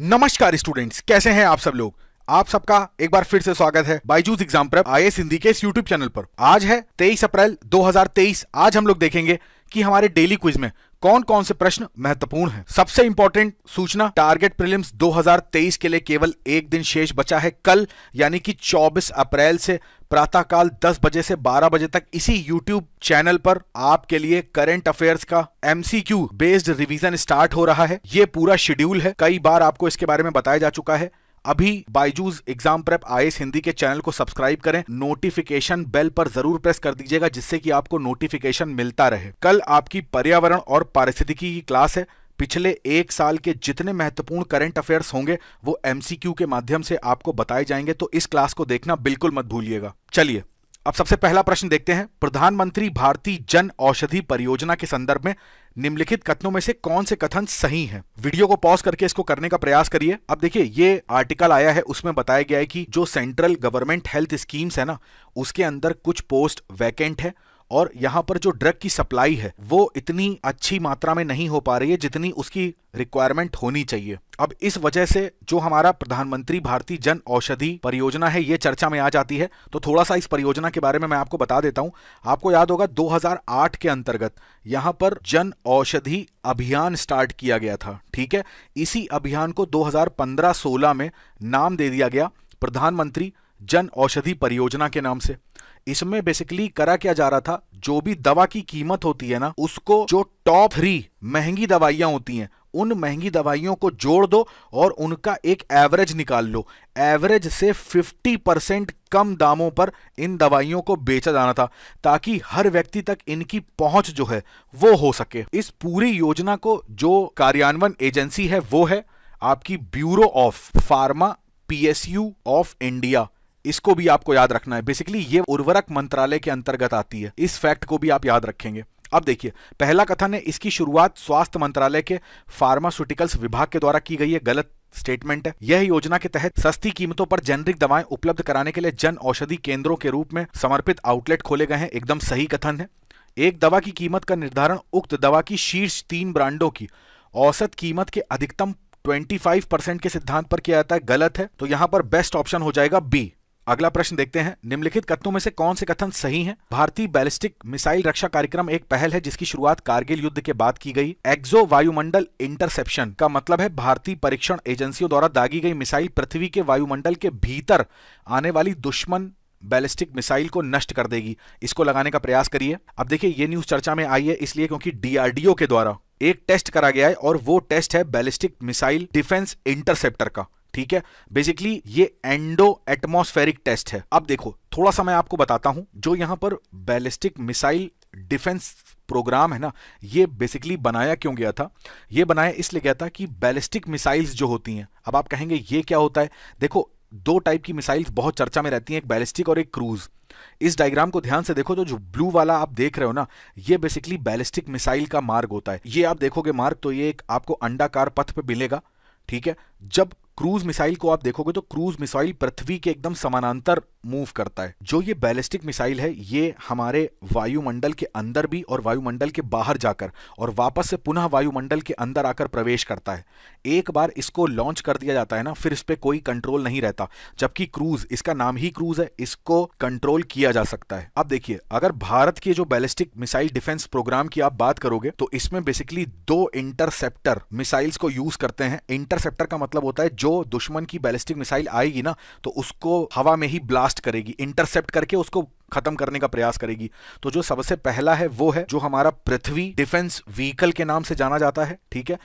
नमस्कार स्टूडेंट्स कैसे हैं आप सब लोग आप सबका एक बार फिर से स्वागत है बाईजूज एग्जाम पर आई एस हिंदी के इस यूट्यूब चैनल पर आज है 23 अप्रैल 2023 आज हम लोग देखेंगे कि हमारे डेली क्विज में कौन कौन से प्रश्न महत्वपूर्ण हैं? सबसे इंपॉर्टेंट सूचना टारगेट प्रीलिम्स 2023 के लिए केवल एक दिन शेष बचा है कल यानी कि 24 अप्रैल से प्रातःकाल 10 बजे से 12 बजे तक इसी YouTube चैनल पर आपके लिए करंट अफेयर्स का क्यू बेस्ड रिवीजन स्टार्ट हो रहा है ये पूरा शेड्यूल है कई बार आपको इसके बारे में बताया जा चुका है अभी बायजूस एग्जाम प्रेप आई हिंदी के चैनल को सब्सक्राइब करें नोटिफिकेशन बेल पर जरूर प्रेस कर दीजिएगा जिससे कि आपको नोटिफिकेशन मिलता रहे कल आपकी पर्यावरण और पारिस्थितिकी की क्लास है पिछले एक साल के जितने महत्वपूर्ण करंट अफेयर्स होंगे वो एमसीक्यू के माध्यम से आपको बताए जाएंगे तो इस क्लास को देखना बिल्कुल मत भूलिएगा चलिए अब सबसे पहला प्रश्न देखते हैं प्रधानमंत्री भारतीय जन औषधि परियोजना के संदर्भ में निम्नलिखित कथनों में से कौन से कथन सही हैं? वीडियो को पॉज करके इसको करने का प्रयास करिए अब देखिए ये आर्टिकल आया है उसमें बताया गया है कि जो सेंट्रल गवर्नमेंट हेल्थ स्कीम्स है ना उसके अंदर कुछ पोस्ट वैकेंट है और यहाँ पर जो ड्रग की सप्लाई है वो इतनी अच्छी मात्रा में नहीं हो पा रही है जितनी उसकी रिक्वायरमेंट होनी चाहिए अब इस वजह से जो हमारा प्रधानमंत्री भारतीय जन औषधि परियोजना है ये चर्चा में आ जाती है तो थोड़ा सा इस परियोजना के बारे में मैं आपको बता देता हूँ आपको याद होगा 2008 के अंतर्गत यहाँ पर जन औषधि अभियान स्टार्ट किया गया था ठीक है इसी अभियान को 2015-16 में नाम दे दिया गया प्रधानमंत्री जन औषधि परियोजना के नाम से इसमें बेसिकली करा क्या जा रहा था जो भी दवा की कीमत होती है ना उसको जो टॉप थ्री महंगी दवाइयां होती हैं उन महंगी दवाइयों को जोड़ दो और उनका एक एवरेज निकाल लो एवरेज से 50 परसेंट कम दामों पर इन दवाइयों को बेचा जाना था ताकि हर व्यक्ति तक इनकी पहुंच जो है वो हो सके इस पूरी योजना को जो कार्यान्वयन एजेंसी है वो है आपकी bureau of pharma PSU of India इसको भी आपको याद रखना है बेसिकली ये उर्वरक मंत्रालय के अंतर्गत आती है इस फैक्ट को भी आप याद रखेंगे अब देखिए पहला कथन है इसकी शुरुआत स्वास्थ्य मंत्रालय के फार्मास्यूटिकल्स विभाग के द्वारा की गई है गलत स्टेटमेंट है यह योजना के तहत सस्ती कीमतों पर जेनरिक दवाएं उपलब्ध कराने के लिए जन औषधि केंद्रों के रूप में समर्पित आउटलेट खोले गए हैं एकदम सही कथन है एक दवा की कीमत का निर्धारण उक्त दवा की शीर्ष तीन ब्रांडों की औसत कीमत के अधिकतम 25 परसेंट के सिद्धांत पर किया जाता है गलत है तो यहां पर बेस्ट ऑप्शन हो जाएगा बी अगला प्रश्न देखते हैं निम्नलिखित कथनों में से कौन से कथन सही हैं? भारतीय बैलिस्टिक मिसाइल रक्षा कार्यक्रम एक पहल है जिसकी शुरुआत कारगिल युद्ध के बाद की गई एक्सो वायुमंडल इंटरसेप्शन का मतलब है भारतीय परीक्षण एजेंसियों द्वारा दागी गई मिसाइल पृथ्वी के वायुमंडल के भीतर आने वाली दुश्मन बैलिस्टिक मिसाइल को नष्ट कर देगी इसको लगाने का प्रयास करिए अब देखिए ये न्यूज चर्चा में आई है इसलिए क्योंकि डीआरडीओ के द्वारा एक टेस्ट करा गया है और वो टेस्ट है बैलिस्टिक मिसाइल डिफेंस इंटरसेप्टर का ठीक है बेसिकली ये एंडो एटमोस्फेरिक टेस्ट है अब देखो थोड़ा सा मैं आपको बताता हूं जो यहां पर बैलिस्टिक मिसाइल डिफेंस प्रोग्राम है ना ये बेसिकली बनाया क्यों गया था ये बनाया इसलिए गया था कि बैलिस्टिक मिसाइल्स जो होती हैं अब आप कहेंगे ये क्या होता है देखो दो टाइप की मिसाइल्स बहुत चर्चा में रहती हैं एक बैलिस्टिक और एक क्रूज इस डायग्राम को ध्यान से देखो तो जो ब्लू वाला आप देख रहे हो ना ये बेसिकली बैलिस्टिक मिसाइल का मार्ग होता है ये आप देखोगे मार्ग तो ये एक आपको अंडाकार पथ पे मिलेगा ठीक है जब क्रूज मिसाइल को आप देखोगे तो क्रूज मिसाइल पृथ्वी के एकदम समानांतर मूव करता है जो ये बैलिस्टिक मिसाइल है ये हमारे वायुमंडल के अंदर भी और वायुमंडल के बाहर जाकर और वापस से पुनः वायुमंडल के अंदर आकर प्रवेश करता है एक बार इसको लॉन्च कर दिया जाता है ना फिर इस पर कोई कंट्रोल नहीं रहता जबकि क्रूज इसका नाम ही क्रूज है इसको कंट्रोल किया जा सकता है अब देखिए अगर भारत के जो बैलिस्टिक मिसाइल डिफेंस प्रोग्राम की आप बात करोगे तो इसमें बेसिकली दो इंटरसेप्टर मिसाइल्स को यूज करते हैं इंटरसेप्टर का मतलब होता है जो जो दुश्मन की बैलिस्टिक मिसाइल आएगी ना तो उसको हवा में ही ब्लास्ट करेगी इंटरसेप्ट करके उसको खत्म करने का प्रयास करेगी तो जो सबसे पहला है वो है जो हमारा पृथ्वी डिफेंस व्हीकल के नाम से जाना जाता है ठीक है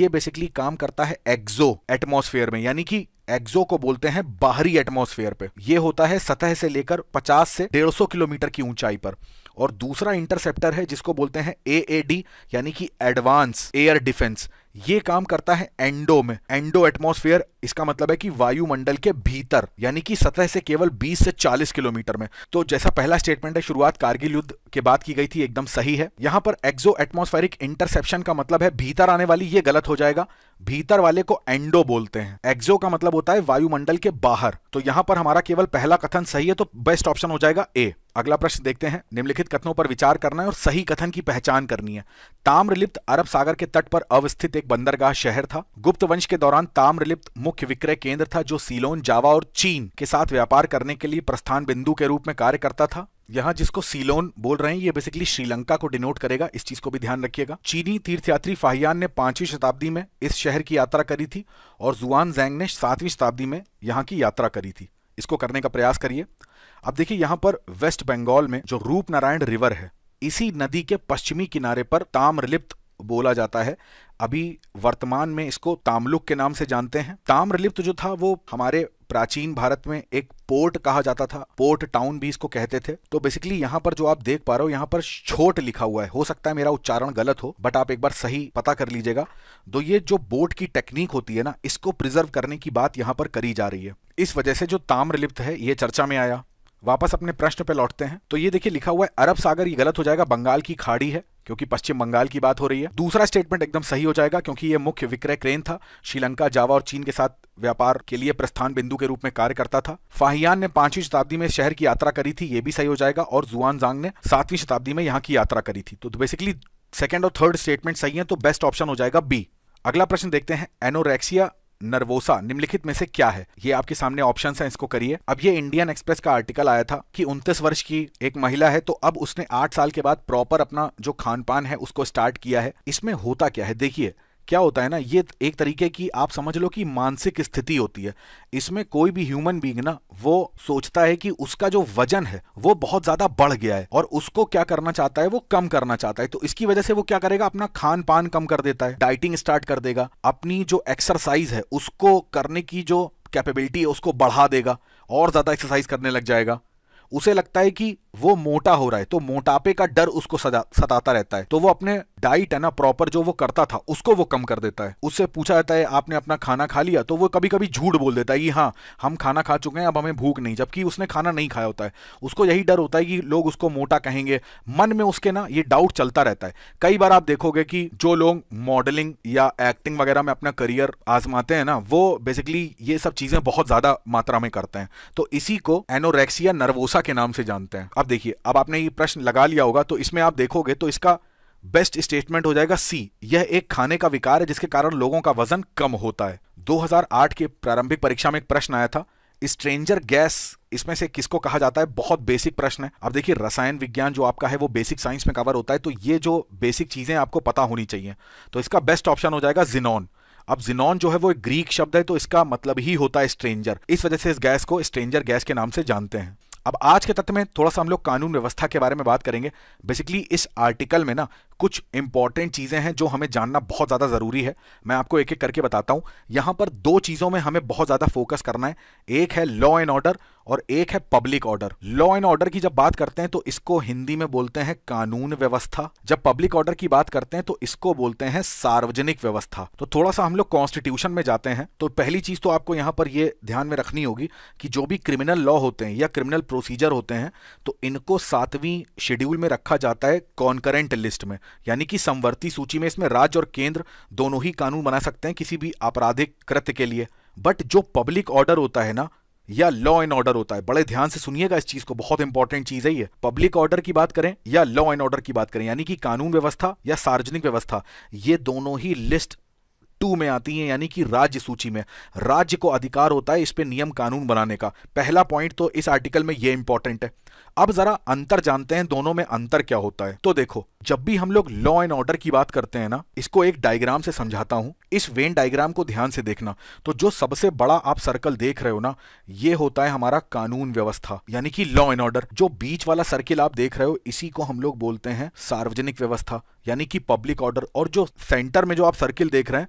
ये बेसिकली काम करता है एक्जो एटमॉस्फेयर में यानी कि एक्जो को बोलते हैं बाहरी एटमॉस्फेयर पे ये होता है सतह से लेकर 50 से 150 किलोमीटर की ऊंचाई पर और दूसरा इंटरसेप्टर है जिसको बोलते हैं ए ए डी यानी कि एडवांस एयर डिफेंस ये काम करता है एंडो में एंडो एटमोस्फेयर इसका मतलब है कि वायुमंडल के भीतर यानी कि सतह से केवल 20 से 40 किलोमीटर में तो जैसा पहला स्टेटमेंट है शुरुआत कारगिल युद्ध के बाद की गई थी एकदम सही है यहां पर एक्सो एटमोस्फेरिक इंटरसेप्शन का मतलब है भीतर आने वाली ये गलत हो जाएगा भीतर वाले को एंडो बोलते हैं एक्सो का मतलब होता है वायुमंडल के बाहर तो यहां पर हमारा केवल पहला कथन सही है तो बेस्ट ऑप्शन हो जाएगा ए अगला प्रश्न देखते हैं निम्नलिखित कथनों पर विचार करना है और सही कथन की पहचान करनी है ताम्रलिप्त अरब सागर के तट पर अवस्थित एक बंदरगाह शहर था गुप्त वंश के दौरान ताम्रलिप्त मुख्य विक्रय केंद्र था जो सीलोन जावा और चीन के साथ व्यापार करने के लिए प्रस्थान बिंदु के रूप में कार्य करता था यहाँ जिसको सीलोन बोल रहे हैं ये बेसिकली श्रीलंका को डिनोट करेगा इस चीज को भी ध्यान रखिएगा चीनी तीर्थयात्री फाहियान ने पांचवी शताब्दी में इस शहर की यात्रा करी थी और जुआन जैंग ने सातवीं शताब्दी में यहाँ की यात्रा करी थी इसको करने का प्रयास करिए अब देखिए यहां पर वेस्ट बंगाल में जो रूप नारायण रिवर है इसी नदी के पश्चिमी किनारे पर ताम्रलिप्त बोला जाता है अभी वर्तमान में इसको तामलुक के नाम से जानते हैं ताम्रलिप्त जो था वो हमारे प्राचीन भारत में एक पोर्ट कहा जाता था पोर्ट टाउन भी इसको कहते थे तो बेसिकली यहाँ पर जो आप देख पा रहे हो यहाँ पर छोट लिखा हुआ है हो सकता है मेरा उच्चारण गलत हो बट आप एक बार सही पता कर लीजिएगा तो ये जो बोट की टेक्निक होती है ना इसको प्रिजर्व करने की बात यहाँ पर करी जा रही है इस वजह से जो ताम्रलिप्त है ये चर्चा में आया वापस अपने प्रश्न पे लौटते हैं तो ये देखिए लिखा हुआ है अरब सागर ये गलत हो जाएगा बंगाल की खाड़ी है क्योंकि पश्चिम बंगाल की बात हो रही है दूसरा स्टेटमेंट एकदम सही हो जाएगा क्योंकि ये मुख्य विक्रय क्रेन था श्रीलंका जावा और चीन के साथ व्यापार के लिए प्रस्थान बिंदु के रूप में कार्य करता था फाहियान ने पांचवी शताब्दी में शहर की यात्रा करी थी ये भी सही हो जाएगा और जुआन जांग ने सातवीं शताब्दी में यहाँ की यात्रा करी थी तो बेसिकली सेकेंड और थर्ड स्टेटमेंट सही है तो बेस्ट ऑप्शन हो जाएगा बी अगला प्रश्न देखते हैं एनोरेक्सिया नर्वोसा निम्नलिखित में से क्या है ये आपके सामने ऑप्शन है इसको करिए अब ये इंडियन एक्सप्रेस का आर्टिकल आया था कि उन्तीस वर्ष की एक महिला है तो अब उसने आठ साल के बाद प्रॉपर अपना जो खान पान है उसको स्टार्ट किया है इसमें होता क्या है देखिए क्या होता है ना ये एक तरीके की आप समझ लो कि मानसिक स्थिति होती है इसमें कोई भी ह्यूमन बींग ना वो सोचता है कि उसका जो वजन है वो बहुत ज्यादा बढ़ गया है और उसको क्या करना चाहता है वो कम करना चाहता है तो इसकी वजह से वो क्या करेगा अपना खान पान कम कर देता है डाइटिंग स्टार्ट कर देगा अपनी जो एक्सरसाइज है उसको करने की जो कैपेबिलिटी है उसको बढ़ा देगा और ज्यादा एक्सरसाइज करने लग जाएगा उसे लगता है कि वो मोटा हो रहा है तो मोटापे का डर उसको सताता रहता है तो वो अपने डाइट है ना प्रॉपर जो वो करता था उसको वो कम कर देता है उससे पूछा जाता है आपने अपना खाना खा लिया तो वो कभी कभी झूठ बोल देता है कि हाँ हम खाना खा चुके हैं अब हमें भूख नहीं जबकि उसने खाना नहीं खाया होता है उसको यही डर होता है कि लोग उसको मोटा कहेंगे मन में उसके ना ये डाउट चलता रहता है कई बार आप देखोगे कि जो लोग मॉडलिंग या एक्टिंग वगैरह में अपना करियर आजमाते हैं ना वो बेसिकली ये सब चीजें बहुत ज्यादा मात्रा में करते हैं तो इसी को एनोरेक्सिया नर्वोसा के नाम से जानते हैं अब अब देखिए अब आपने ये प्रश्न लगा लिया होगा तो इसमें आप देखोगे तो इसका बेस्ट स्टेटमेंट हो जाएगा सी यह एक खाने का विकार है जिसके कारण लोगों का वजन कम होता है 2008 के प्रारंभिक परीक्षा में एक प्रश्न आया था स्ट्रेंजर गैस इसमें से किसको कहा जाता है बहुत बेसिक प्रश्न है अब देखिए रसायन विज्ञान जो आपका है वो बेसिक साइंस में कवर होता है तो ये जो बेसिक चीजें आपको पता होनी चाहिए तो इसका बेस्ट ऑप्शन हो जाएगा जिनॉन अब जिनॉन जो है वो एक ग्रीक शब्द है तो इसका मतलब ही होता है स्ट्रेंजर इस वजह से इस गैस को स्ट्रेंजर गैस के नाम से जानते हैं अब आज के तत्व में थोड़ा सा हम लोग कानून व्यवस्था के बारे में बात करेंगे बेसिकली इस आर्टिकल में ना कुछ इंपॉर्टेंट चीज़ें हैं जो हमें जानना बहुत ज़्यादा ज़रूरी है मैं आपको एक एक करके बताता हूं यहां पर दो चीज़ों में हमें बहुत ज़्यादा फोकस करना है एक है लॉ एंड ऑर्डर और एक है public order law and order की जब बात करते हैं तो इसको हिंदी में बोलते हैं कानून व्यवस्था जब पब्लिक ऑर्डर की बात करते हैं तो इसको बोलते हैं सार्वजनिक व्यवस्था तो थोड़ा सा हम लोग कॉन्स्टिट्यूशन में जाते हैं तो पहली चीज़ तो आपको यहां पर ये ध्यान में रखनी होगी कि जो भी क्रिमिनल लॉ होते हैं या क्रिमिनल प्रोसीजर होते हैं तो इनको सातवीं शेड्यूल में रखा जाता है कॉन्करेंट लिस्ट में यानी कि समवर्ती सूची में इसमें राज्य और केंद्र दोनों ही कानून बना सकते हैं किसी भी आपराधिक कृत्य के लिए बट जो पब्लिक ऑर्डर होता है ना या लॉ एंड ऑर्डर होता है बड़े ध्यान से सुनिएगा इस चीज को बहुत इंपॉर्टेंट चीज है ये पब्लिक ऑर्डर की बात करें या लॉ एंड ऑर्डर की बात करें यानी कि कानून व्यवस्था या सार्वजनिक व्यवस्था ये दोनों ही लिस्ट टू में आती है यानी कि राज्य सूची में राज्य को अधिकार होता है इस पर नियम कानून बनाने का पहला पॉइंट तो इस आर्टिकल में यह इंपॉर्टेंट है अब जरा अंतर जानते हैं दोनों में अंतर क्या होता है तो देखो जब भी हम लोग लॉ एंड ऑर्डर की बात करते हैं ना इसको एक डायग्राम से समझाता हूं इस वेन डायग्राम को ध्यान से देखना तो जो सबसे बड़ा आप सर्कल देख रहे हो ना ये होता है हमारा कानून व्यवस्था यानी कि लॉ एंड ऑर्डर जो बीच वाला सर्किल आप देख रहे हो इसी को हम लोग बोलते हैं सार्वजनिक व्यवस्था यानी कि पब्लिक ऑर्डर और जो सेंटर में जो आप सर्किल देख रहे हैं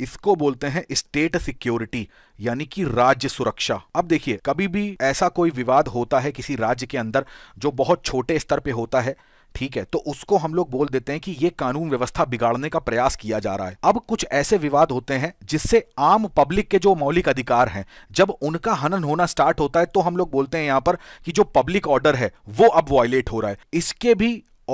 इसको बोलते हैं स्टेट सिक्योरिटी यानी कि राज्य सुरक्षा अब देखिए कभी भी ऐसा कोई विवाद होता है किसी राज्य के अंदर जो बहुत छोटे स्तर पे होता है ठीक है तो उसको हम लोग बोल देते हैं कि ये कानून व्यवस्था बिगाड़ने का प्रयास किया जा रहा है अब कुछ ऐसे विवाद होते हैं जिससे आम पब्लिक के जो मौलिक अधिकार हैं जब उनका हनन होना स्टार्ट होता है तो हम लोग बोलते हैं यहां पर कि जो पब्लिक ऑर्डर है वो अब वायलेट हो रहा है इसके भी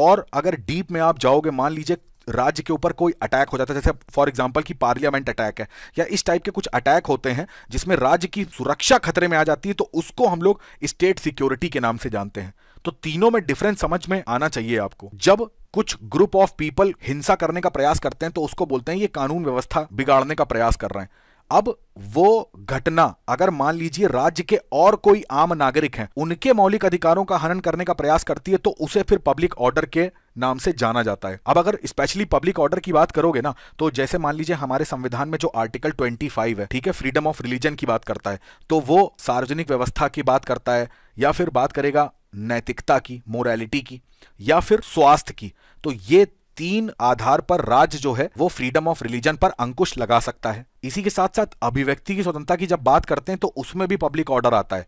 और अगर डीप में आप जाओगे मान लीजिए राज्य के ऊपर कोई अटैक हो जाता है जैसे फॉर एग्जाम्पल की पार्लियामेंट अटैक है या इस टाइप के कुछ अटैक होते हैं जिसमें राज्य की सुरक्षा खतरे में आ जाती है तो उसको हम लोग स्टेट सिक्योरिटी के नाम से जानते हैं तो तीनों में डिफरेंस समझ में आना चाहिए आपको जब कुछ ग्रुप ऑफ पीपल हिंसा करने का प्रयास करते हैं तो उसको बोलते हैं ये कानून व्यवस्था बिगाड़ने का प्रयास कर रहे हैं अब वो घटना अगर मान लीजिए राज्य के और कोई आम नागरिक हैं उनके मौलिक अधिकारों का हनन करने का प्रयास करती है तो उसे फिर पब्लिक ऑर्डर के नाम से जाना जाता है अब अगर स्पेशली पब्लिक ऑर्डर की बात करोगे ना तो जैसे मान लीजिए हमारे संविधान में जो आर्टिकल 25 है ठीक है फ्रीडम ऑफ रिलीजन की बात करता है तो वो सार्वजनिक व्यवस्था की बात करता है या फिर बात करेगा नैतिकता की मोरालिटी की या फिर स्वास्थ्य की तो ये तीन आधार पर राज्य जो है वो फ्रीडम ऑफ रिलीजन पर अंकुश लगा सकता है इसी के साथ साथ अभिव्यक्ति की स्वतंत्रता की जब बात करते हैं तो उसमें भी पब्लिक ऑर्डर आता है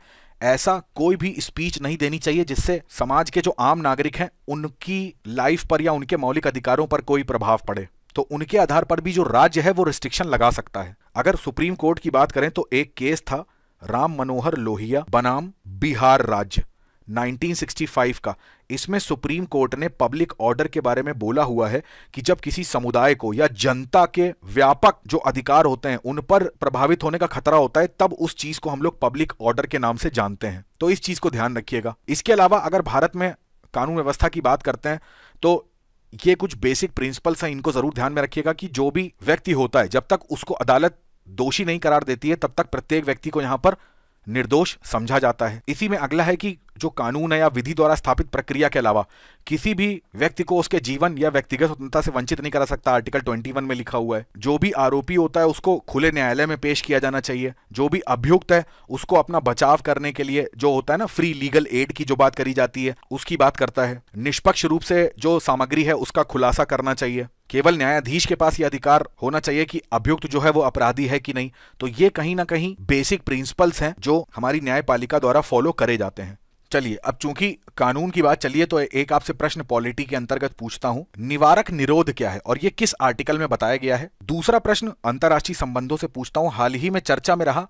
ऐसा कोई भी स्पीच नहीं देनी चाहिए जिससे समाज के जो आम नागरिक हैं उनकी लाइफ पर या उनके मौलिक अधिकारों पर कोई प्रभाव पड़े तो उनके आधार पर भी जो राज्य है वो रिस्ट्रिक्शन लगा सकता है अगर सुप्रीम कोर्ट की बात करें तो एक केस था राम मनोहर लोहिया बनाम बिहार राज्य 1965 का इसमें सुप्रीम कोर्ट ने पब्लिक ऑर्डर के बारे में बोला हुआ है कि जब किसी समुदाय को या जनता के व्यापक जो अधिकार होते हैं उन पर प्रभावित होने का खतरा होता है तब उस चीज को हम लोग पब्लिक ऑर्डर के नाम से जानते हैं तो इस चीज को ध्यान रखिएगा इसके अलावा अगर भारत में कानून व्यवस्था की बात करते हैं तो ये कुछ बेसिक प्रिंसिपल्स हैं इनको जरूर ध्यान में रखिएगा कि जो भी व्यक्ति होता है जब तक उसको अदालत दोषी नहीं करार देती है तब तक प्रत्येक व्यक्ति को यहां पर निर्दोष समझा जाता है इसी में अगला है कि जो कानून है या विधि द्वारा स्थापित प्रक्रिया के अलावा किसी भी व्यक्ति को उसके जीवन या व्यक्तिगत स्वतंत्रता से वंचित नहीं करा सकता आर्टिकल 21 में लिखा हुआ है जो भी आरोपी होता है उसको खुले न्यायालय में पेश किया जाना चाहिए जो भी अभियुक्त है उसको अपना बचाव करने के लिए जो होता है ना फ्री लीगल एड की जो बात करी जाती है उसकी बात करता है निष्पक्ष रूप से जो सामग्री है उसका खुलासा करना चाहिए केवल न्यायाधीश के पास ये अधिकार होना चाहिए कि अभियुक्त जो है वो अपराधी है कि नहीं तो ये कहीं ना कहीं बेसिक प्रिंसिपल्स हैं जो हमारी न्यायपालिका द्वारा फॉलो करे जाते हैं चलिए अब चूंकि कानून की बात चलिए तो एक आपसे प्रश्न पॉलिटी के अंतर्गत पूछता हूं निवारक निरोध क्या है और ये किस आर्टिकल में बताया गया है दूसरा प्रश्न अंतर्राष्ट्रीय संबंधों से पूछता हूं हाल ही में चर्चा में रहा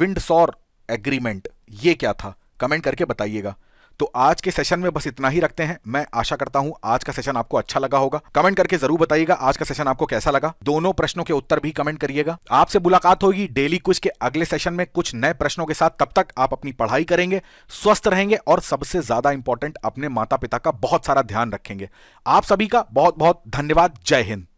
विंडसौर एग्रीमेंट ये क्या था कमेंट करके बताइएगा तो आज के सेशन में बस इतना ही रखते हैं मैं आशा करता हूं आज का सेशन आपको अच्छा लगा होगा कमेंट करके जरूर बताइएगा आज का सेशन आपको कैसा लगा दोनों प्रश्नों के उत्तर भी कमेंट करिएगा आपसे मुलाकात होगी डेली कुछ के अगले सेशन में कुछ नए प्रश्नों के साथ तब तक आप अपनी पढ़ाई करेंगे स्वस्थ रहेंगे और सबसे ज्यादा इंपॉर्टेंट अपने माता पिता का बहुत सारा ध्यान रखेंगे आप सभी का बहुत बहुत धन्यवाद जय हिंद